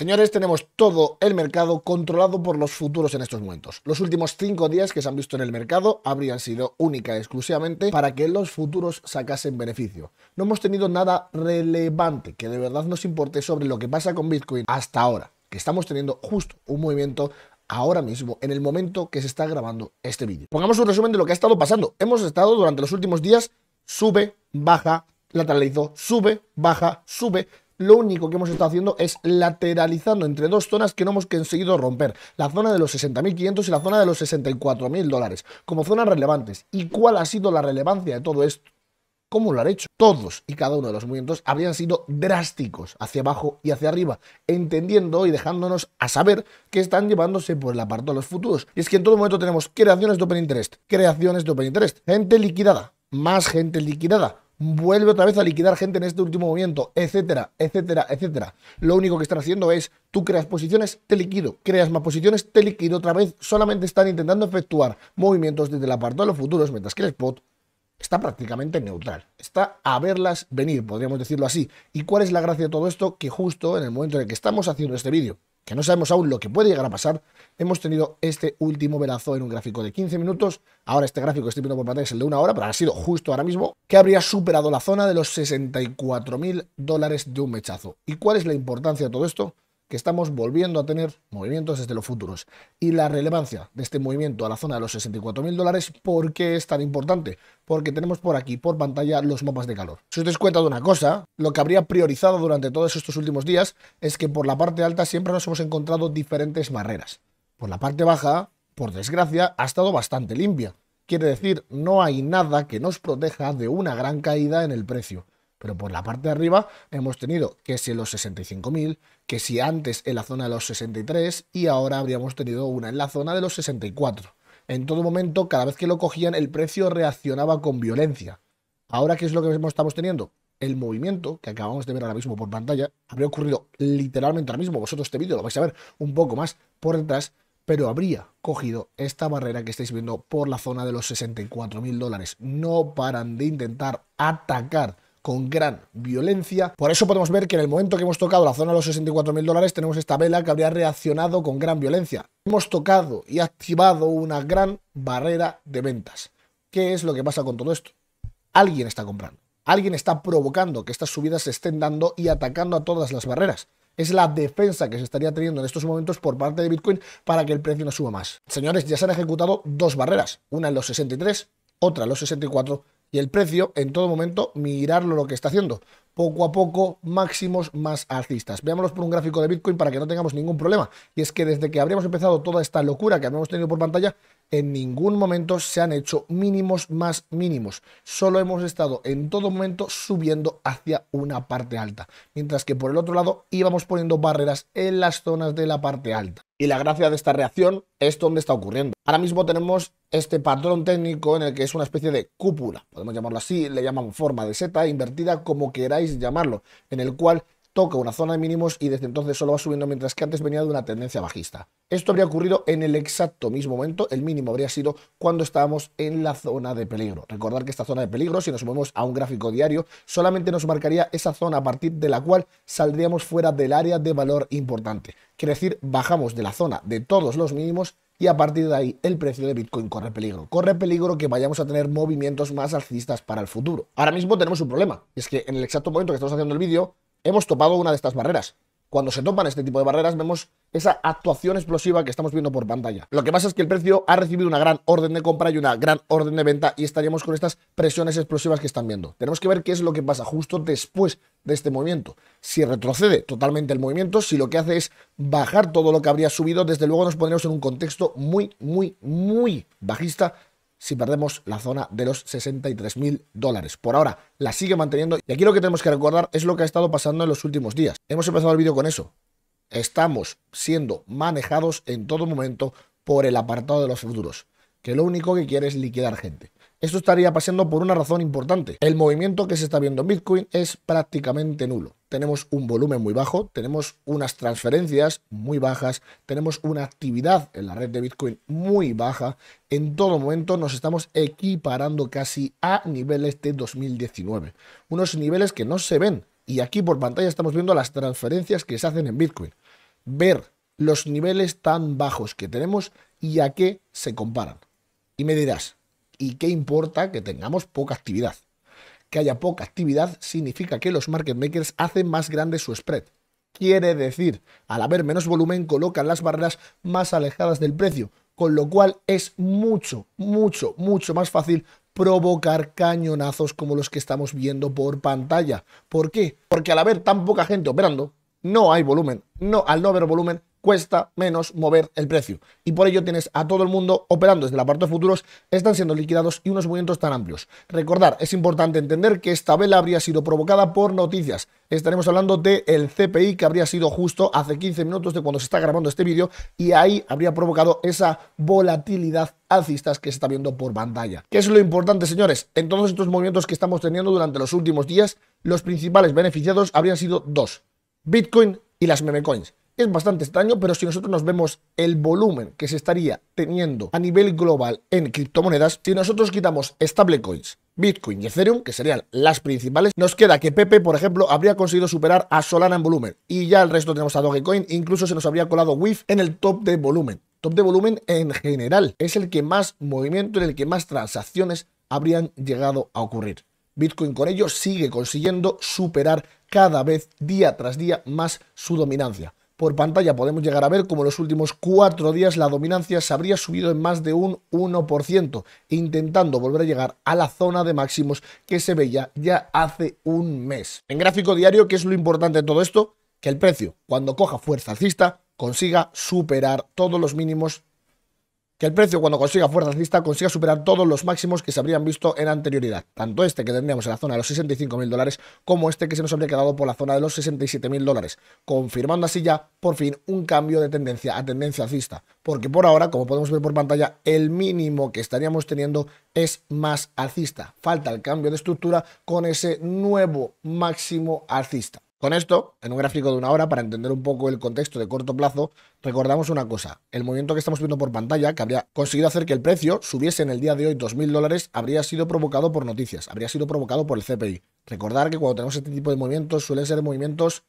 Señores, tenemos todo el mercado controlado por los futuros en estos momentos. Los últimos cinco días que se han visto en el mercado habrían sido única y exclusivamente para que los futuros sacasen beneficio. No hemos tenido nada relevante que de verdad nos importe sobre lo que pasa con Bitcoin hasta ahora, que estamos teniendo justo un movimiento ahora mismo, en el momento que se está grabando este vídeo. Pongamos un resumen de lo que ha estado pasando. Hemos estado durante los últimos días, sube, baja, lateralizó, sube, baja, sube, lo único que hemos estado haciendo es lateralizando entre dos zonas que no hemos conseguido romper. La zona de los 60.500 y la zona de los 64.000 dólares, como zonas relevantes. ¿Y cuál ha sido la relevancia de todo esto? ¿Cómo lo han hecho? Todos y cada uno de los movimientos habrían sido drásticos hacia abajo y hacia arriba, entendiendo y dejándonos a saber que están llevándose por el apartado de los futuros. Y es que en todo momento tenemos creaciones de open interest, creaciones de open interest, gente liquidada, más gente liquidada, vuelve otra vez a liquidar gente en este último movimiento, etcétera, etcétera, etcétera. Lo único que están haciendo es, tú creas posiciones, te liquido, creas más posiciones, te liquido otra vez, solamente están intentando efectuar movimientos desde el apartado de los futuros, mientras que el spot está prácticamente neutral, está a verlas venir, podríamos decirlo así. ¿Y cuál es la gracia de todo esto? Que justo en el momento en el que estamos haciendo este vídeo, que no sabemos aún lo que puede llegar a pasar, hemos tenido este último velazo en un gráfico de 15 minutos. Ahora este gráfico que estoy viendo por pantalla es el de una hora, pero ha sido justo ahora mismo, que habría superado la zona de los 64 mil dólares de un mechazo. ¿Y cuál es la importancia de todo esto? que estamos volviendo a tener movimientos desde los futuros. Y la relevancia de este movimiento a la zona de los 64 mil dólares, ¿por qué es tan importante? Porque tenemos por aquí, por pantalla, los mapas de calor. Si os dais cuenta de una cosa, lo que habría priorizado durante todos estos últimos días es que por la parte alta siempre nos hemos encontrado diferentes barreras. Por la parte baja, por desgracia, ha estado bastante limpia. Quiere decir, no hay nada que nos proteja de una gran caída en el precio. Pero por la parte de arriba hemos tenido que si en los 65.000, que si antes en la zona de los 63 y ahora habríamos tenido una en la zona de los 64. En todo momento, cada vez que lo cogían, el precio reaccionaba con violencia. Ahora, ¿qué es lo que estamos teniendo? el movimiento que acabamos de ver ahora mismo por pantalla habría ocurrido literalmente ahora mismo. Vosotros este vídeo lo vais a ver un poco más por detrás, pero habría cogido esta barrera que estáis viendo por la zona de los 64.000 dólares. No paran de intentar atacar con gran violencia. Por eso podemos ver que en el momento que hemos tocado la zona de los 64 mil dólares tenemos esta vela que habría reaccionado con gran violencia. Hemos tocado y activado una gran barrera de ventas. ¿Qué es lo que pasa con todo esto? Alguien está comprando. Alguien está provocando que estas subidas se estén dando y atacando a todas las barreras es la defensa que se estaría teniendo en estos momentos por parte de Bitcoin para que el precio no suba más. Señores, ya se han ejecutado dos barreras, una en los 63, otra en los 64 y el precio en todo momento mirarlo lo que está haciendo poco a poco máximos más alcistas. Veámoslos por un gráfico de Bitcoin para que no tengamos ningún problema. Y es que desde que habríamos empezado toda esta locura que habíamos tenido por pantalla, en ningún momento se han hecho mínimos más mínimos. Solo hemos estado en todo momento subiendo hacia una parte alta. Mientras que por el otro lado íbamos poniendo barreras en las zonas de la parte alta. Y la gracia de esta reacción es donde está ocurriendo. Ahora mismo tenemos este patrón técnico en el que es una especie de cúpula, podemos llamarlo así, le llaman forma de Z invertida como queráis llamarlo, en el cual toca una zona de mínimos y desde entonces solo va subiendo mientras que antes venía de una tendencia bajista. Esto habría ocurrido en el exacto mismo momento, el mínimo habría sido cuando estábamos en la zona de peligro. Recordar que esta zona de peligro, si nos movemos a un gráfico diario, solamente nos marcaría esa zona a partir de la cual saldríamos fuera del área de valor importante. Quiere decir, bajamos de la zona de todos los mínimos y a partir de ahí el precio de Bitcoin corre peligro. Corre peligro que vayamos a tener movimientos más alcistas para el futuro. Ahora mismo tenemos un problema, es que en el exacto momento que estamos haciendo el vídeo, hemos topado una de estas barreras cuando se topan este tipo de barreras, vemos esa actuación explosiva que estamos viendo por pantalla. Lo que pasa es que el precio ha recibido una gran orden de compra y una gran orden de venta y estaríamos con estas presiones explosivas que están viendo. Tenemos que ver qué es lo que pasa justo después de este movimiento. Si retrocede totalmente el movimiento, si lo que hace es bajar todo lo que habría subido, desde luego nos pondremos en un contexto muy, muy, muy bajista si perdemos la zona de los 63 mil dólares. Por ahora la sigue manteniendo y aquí lo que tenemos que recordar es lo que ha estado pasando en los últimos días. Hemos empezado el vídeo con eso. Estamos siendo manejados en todo momento por el apartado de los futuros, que lo único que quiere es liquidar gente. Esto estaría pasando por una razón importante. El movimiento que se está viendo en Bitcoin es prácticamente nulo tenemos un volumen muy bajo, tenemos unas transferencias muy bajas, tenemos una actividad en la red de Bitcoin muy baja. En todo momento nos estamos equiparando casi a niveles de 2019, unos niveles que no se ven. Y aquí por pantalla estamos viendo las transferencias que se hacen en Bitcoin. Ver los niveles tan bajos que tenemos y a qué se comparan. Y me dirás, ¿y qué importa que tengamos poca actividad? que haya poca actividad significa que los market makers hacen más grande su spread. Quiere decir, al haber menos volumen colocan las barreras más alejadas del precio, con lo cual es mucho, mucho, mucho más fácil provocar cañonazos como los que estamos viendo por pantalla. ¿Por qué? Porque al haber tan poca gente operando, no hay volumen. No, al no haber volumen, cuesta menos mover el precio. Y por ello tienes a todo el mundo operando desde la parte de futuros, están siendo liquidados y unos movimientos tan amplios. Recordar, es importante entender que esta vela habría sido provocada por noticias. Estaremos hablando del el CPI que habría sido justo hace 15 minutos de cuando se está grabando este vídeo y ahí habría provocado esa volatilidad alcistas que se está viendo por pantalla. ¿Qué es lo importante, señores? En todos estos movimientos que estamos teniendo durante los últimos días, los principales beneficiados habrían sido dos. Bitcoin y las memecoins es bastante extraño, pero si nosotros nos vemos el volumen que se estaría teniendo a nivel global en criptomonedas, si nosotros quitamos stablecoins, Bitcoin y Ethereum, que serían las principales, nos queda que Pepe, por ejemplo, habría conseguido superar a Solana en volumen y ya el resto tenemos a Dogecoin, incluso se nos habría colado WIF en el top de volumen. Top de volumen en general es el que más movimiento, en el que más transacciones habrían llegado a ocurrir. Bitcoin con ello sigue consiguiendo superar cada vez día tras día más su dominancia. Por pantalla podemos llegar a ver como en los últimos cuatro días la dominancia se habría subido en más de un 1%, intentando volver a llegar a la zona de máximos que se veía ya hace un mes. En gráfico diario, ¿qué es lo importante de todo esto? Que el precio, cuando coja fuerza alcista, consiga superar todos los mínimos que el precio cuando consiga fuerza alcista consiga superar todos los máximos que se habrían visto en anterioridad, tanto este que tendríamos en la zona de los 65.000 dólares como este que se nos habría quedado por la zona de los 67.000 dólares, confirmando así ya por fin un cambio de tendencia a tendencia alcista, porque por ahora, como podemos ver por pantalla, el mínimo que estaríamos teniendo es más alcista, falta el cambio de estructura con ese nuevo máximo alcista. Con esto, en un gráfico de una hora, para entender un poco el contexto de corto plazo, recordamos una cosa. El movimiento que estamos viendo por pantalla, que habría conseguido hacer que el precio subiese en el día de hoy 2.000 dólares, habría sido provocado por noticias, habría sido provocado por el CPI. Recordar que cuando tenemos este tipo de movimientos suelen ser movimientos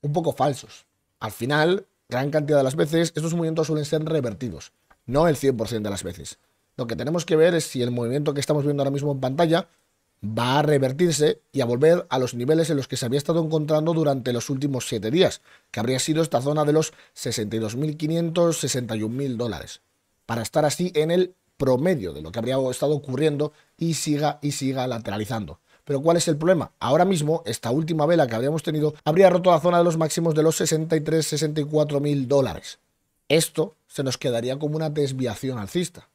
un poco falsos. Al final, gran cantidad de las veces, estos movimientos suelen ser revertidos, no el 100% de las veces. Lo que tenemos que ver es si el movimiento que estamos viendo ahora mismo en pantalla va a revertirse y a volver a los niveles en los que se había estado encontrando durante los últimos 7 días, que habría sido esta zona de los 62.500, 61.000 dólares, para estar así en el promedio de lo que habría estado ocurriendo y siga y siga lateralizando. Pero ¿cuál es el problema? Ahora mismo, esta última vela que habríamos tenido habría roto la zona de los máximos de los 63, 64000 dólares. Esto se nos quedaría como una desviación alcista.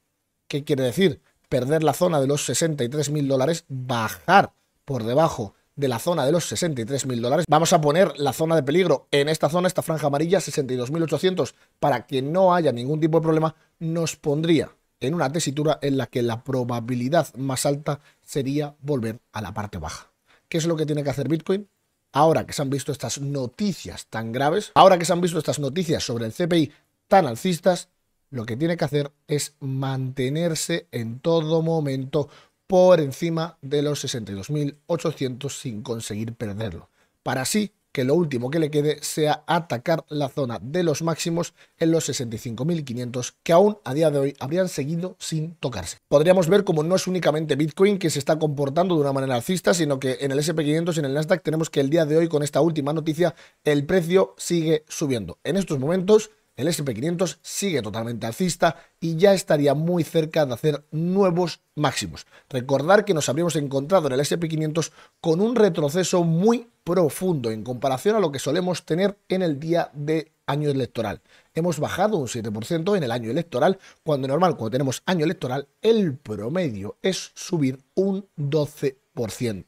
¿Qué quiere decir? perder la zona de los 63 mil dólares, bajar por debajo de la zona de los 63 mil dólares. Vamos a poner la zona de peligro en esta zona, esta franja amarilla, 62.800, para que no haya ningún tipo de problema, nos pondría en una tesitura en la que la probabilidad más alta sería volver a la parte baja. ¿Qué es lo que tiene que hacer Bitcoin? Ahora que se han visto estas noticias tan graves, ahora que se han visto estas noticias sobre el CPI tan alcistas, lo que tiene que hacer es mantenerse en todo momento por encima de los 62.800 sin conseguir perderlo, para así que lo último que le quede sea atacar la zona de los máximos en los 65.500 que aún a día de hoy habrían seguido sin tocarse. Podríamos ver como no es únicamente Bitcoin que se está comportando de una manera alcista, sino que en el SP500 y en el Nasdaq tenemos que el día de hoy con esta última noticia el precio sigue subiendo. En estos momentos el SP500 sigue totalmente alcista y ya estaría muy cerca de hacer nuevos máximos. Recordar que nos habríamos encontrado en el SP500 con un retroceso muy profundo en comparación a lo que solemos tener en el día de año electoral. Hemos bajado un 7% en el año electoral, cuando normal, cuando tenemos año electoral, el promedio es subir un 12%.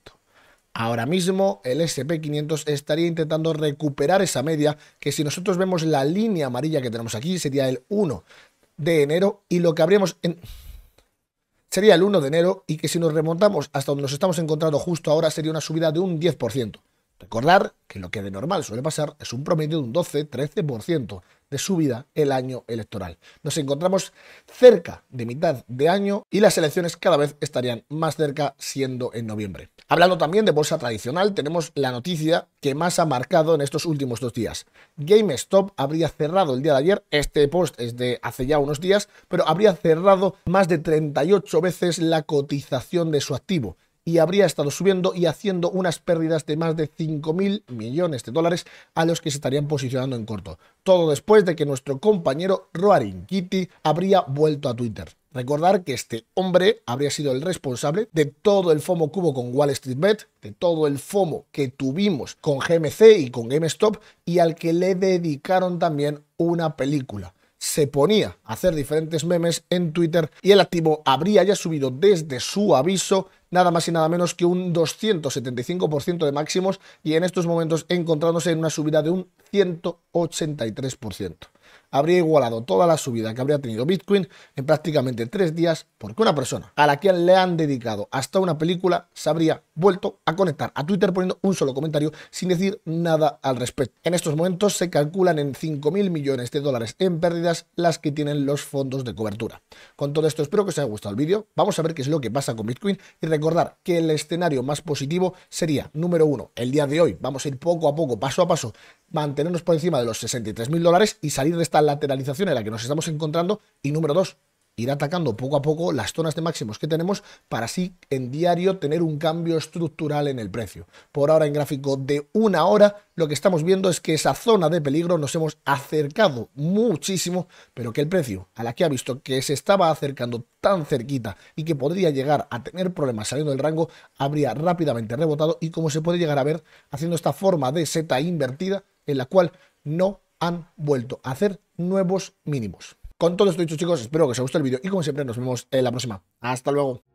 Ahora mismo el SP500 estaría intentando recuperar esa media, que si nosotros vemos la línea amarilla que tenemos aquí, sería el 1 de enero y lo que habríamos... En... Sería el 1 de enero y que si nos remontamos hasta donde nos estamos encontrando justo ahora sería una subida de un 10%. Recordar que lo que de normal suele pasar es un promedio de un 12-13% de su vida el año electoral. Nos encontramos cerca de mitad de año y las elecciones cada vez estarían más cerca siendo en noviembre. Hablando también de bolsa tradicional, tenemos la noticia que más ha marcado en estos últimos dos días. GameStop habría cerrado el día de ayer, este post es de hace ya unos días, pero habría cerrado más de 38 veces la cotización de su activo y habría estado subiendo y haciendo unas pérdidas de más de 5.000 millones de dólares a los que se estarían posicionando en corto. Todo después de que nuestro compañero Roaring Kitty habría vuelto a Twitter. Recordar que este hombre habría sido el responsable de todo el FOMO cubo con Wall Street Bet, de todo el FOMO que tuvimos con GMC y con GameStop y al que le dedicaron también una película se ponía a hacer diferentes memes en Twitter y el activo habría ya subido desde su aviso nada más y nada menos que un 275% de máximos y en estos momentos encontrándose en una subida de un 183% habría igualado toda la subida que habría tenido Bitcoin en prácticamente tres días porque una persona a la que le han dedicado hasta una película se habría vuelto a conectar a Twitter poniendo un solo comentario sin decir nada al respecto. En estos momentos se calculan en 5.000 millones de dólares en pérdidas las que tienen los fondos de cobertura. Con todo esto espero que os haya gustado el vídeo, vamos a ver qué es lo que pasa con Bitcoin y recordar que el escenario más positivo sería, número uno, el día de hoy, vamos a ir poco a poco, paso a paso, mantenernos por encima de los 63.000 dólares y salir de esta lateralización en la que nos estamos encontrando. Y número dos, ir atacando poco a poco las zonas de máximos que tenemos para así en diario tener un cambio estructural en el precio. Por ahora en gráfico de una hora lo que estamos viendo es que esa zona de peligro nos hemos acercado muchísimo, pero que el precio a la que ha visto que se estaba acercando tan cerquita y que podría llegar a tener problemas saliendo del rango habría rápidamente rebotado y como se puede llegar a ver haciendo esta forma de seta invertida en la cual no han vuelto a hacer nuevos mínimos. Con todo esto dicho chicos, espero que os haya gustado el vídeo y como siempre nos vemos en la próxima. Hasta luego.